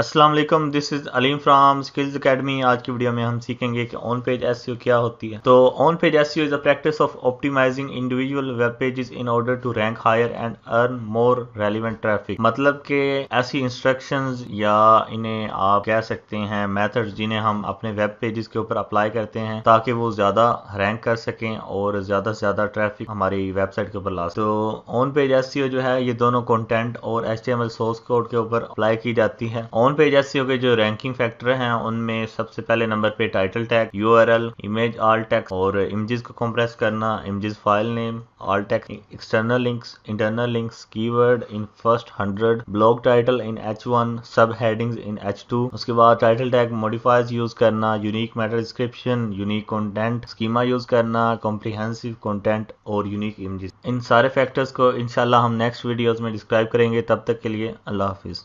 Aslam this is Aleem from Skills Academy आज की video में हम सीखेंगे कि ऑन पेज एस क्या होती है तो on page S is a practice of optimizing individual web pages in order to rank higher and earn more relevant traffic मतलब के ऐसी इंस्ट्रक्शंस या इन्हें आप कह सकते हैं मेथड्स जिन्हें हम अपने वेब पेजेस के ऊपर अप्लाई करते हैं ताकि वो ज़्यादा रैंक कर सकें और ज़्यादा से ज़्यादा ट्रैफिक हमारी वेबसाइट के ऊपर ला तो ऑन पेज एस जो है ये दोनों कॉन्टेंट और एच टी सोर्स कोड के ऊपर अप्लाई की जाती है ऑन पेज एस के जो रैंकिंग फैक्टर हैं उनमें सबसे पहले नंबर पे टाइटल टैग यू इमेज आल टैक्स और इमेजेस को कंप्रेस करना images file name alt tags external links internal links keyword in first hundred blog title in H one subheadings in H two उसके बाद title tag modifiers use करना unique meta description unique content schema use करना comprehensive content और unique images इन सारे factors को इनशाला हम नेक्स्ट वीडियोज में डिस्क्राइब करेंगे तब तक के लिए अल्लाह हाफिज़